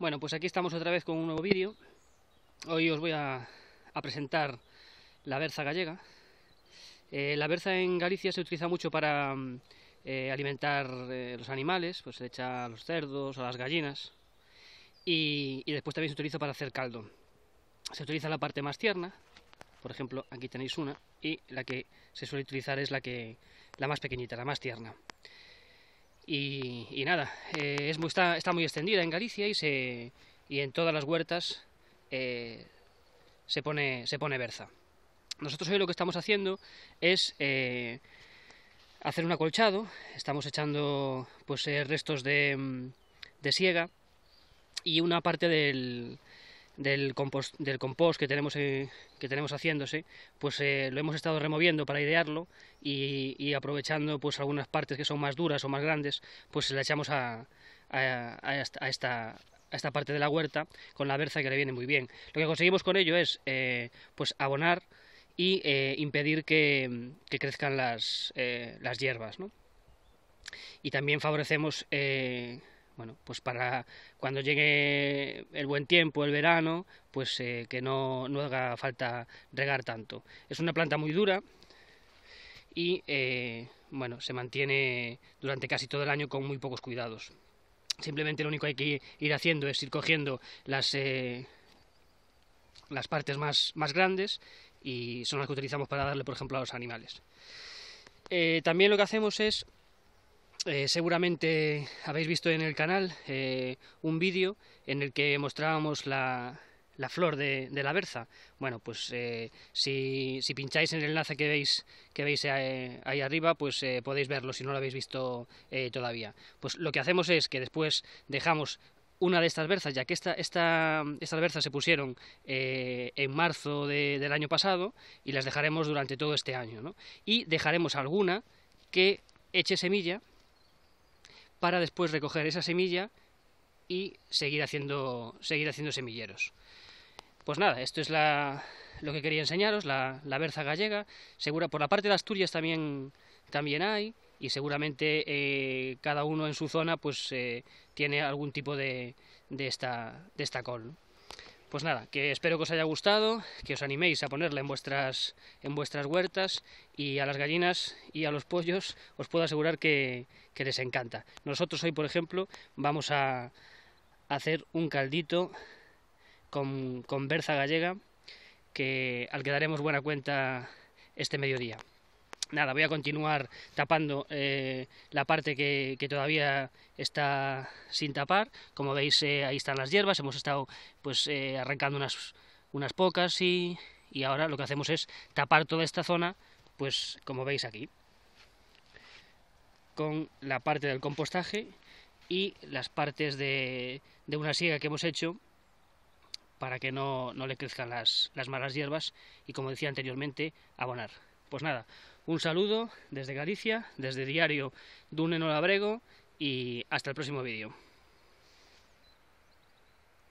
Bueno, pues aquí estamos otra vez con un nuevo vídeo. Hoy os voy a, presentar la berza gallega. Eh, la berza en Galicia se utiliza mucho para mm, eh, alimentar eh, los animales, pues se echa a los cerdos, a las gallinas. Y, y, después también se utiliza para hacer caldo. Se utiliza la parte más tierna, por ejemplo, aquí tenéis una, y la que se suele utilizar es la, que, la más pequeñita, la más tierna. Y, nada, eh, está, muy extendida en Galicia y, se, y en todas las huertas eh, se, pone, se pone berza. Nosotros hoy lo que estamos haciendo es eh, hacer un acolchado, estamos echando pues restos mm, de siega y una parte del, del compost, que, tenemos, eh, que tenemos haciéndose, pues eh, lo hemos estado removiendo para idearlo y, aprovechando pues algunas partes que son más duras o más grandes, pues la echamos a, esta, parte de la huerta con la berza que le viene muy bien. Lo que conseguimos con ello es eh, pues abonar y impedir que, crezcan las, las hierbas. ¿no? Y también favorecemos bueno, pues para cuando llegue el buen tiempo, el verano, pues eh, que no, haga falta regar tanto. Es una planta muy dura y eh, bueno, se mantiene durante casi todo el año con muy pocos cuidados. Simplemente lo único que hay que ir haciendo es ir cogiendo las, eh, las partes más, grandes y son las que utilizamos para darle, por ejemplo, a los animales. también lo que hacemos es eh, seguramente habéis visto en el canal eh, un vídeo en el que mostrábamos la, flor de, la berza. Bueno, pues eh, si, pincháis en el enlace que veis, que veis ahí arriba, pues podéis verlo si no lo habéis visto todavía. Pues lo que hacemos es que después dejamos una de estas berzas, ya que esta, esta, estas berzas se pusieron en marzo del año pasado y las dejaremos durante todo este año. Y dejaremos alguna que eche semilla para después recoger esa semilla y seguir haciendo, seguir haciendo semilleros. Pues nada, esto es lo que quería enseñaros, la, berza gallega. Segura, por la parte de Asturias también, también hay y seguramente eh, cada uno en su zona pues eh, tiene algún tipo de, de esta col. Pues nada, que espero que os haya gustado, que os animéis a ponerla en vuestras, en vuestras huertas y a las gallinas y a los pollos os puedo asegurar que, les encanta. Nosotros hoy, por ejemplo, vamos a hacer un caldito con, con berza gallega que, al que daremos buena cuenta este mediodía nada, voy a continuar tapando eh, la parte que, todavía está sin tapar. Como veis, eh, ahí están las hierbas, hemos estado pues, eh, arrancando unas, pocas y, ahora lo que hacemos es tapar toda esta zona, pues como veis aquí, con la parte del compostaje y las partes de, una siega que hemos hecho para que no, le crezcan las malas hierbas y como decía anteriormente, abonar. Pues nada, un saludo desde Galicia, desde Diario Duneno Labrego y hasta el próximo vídeo.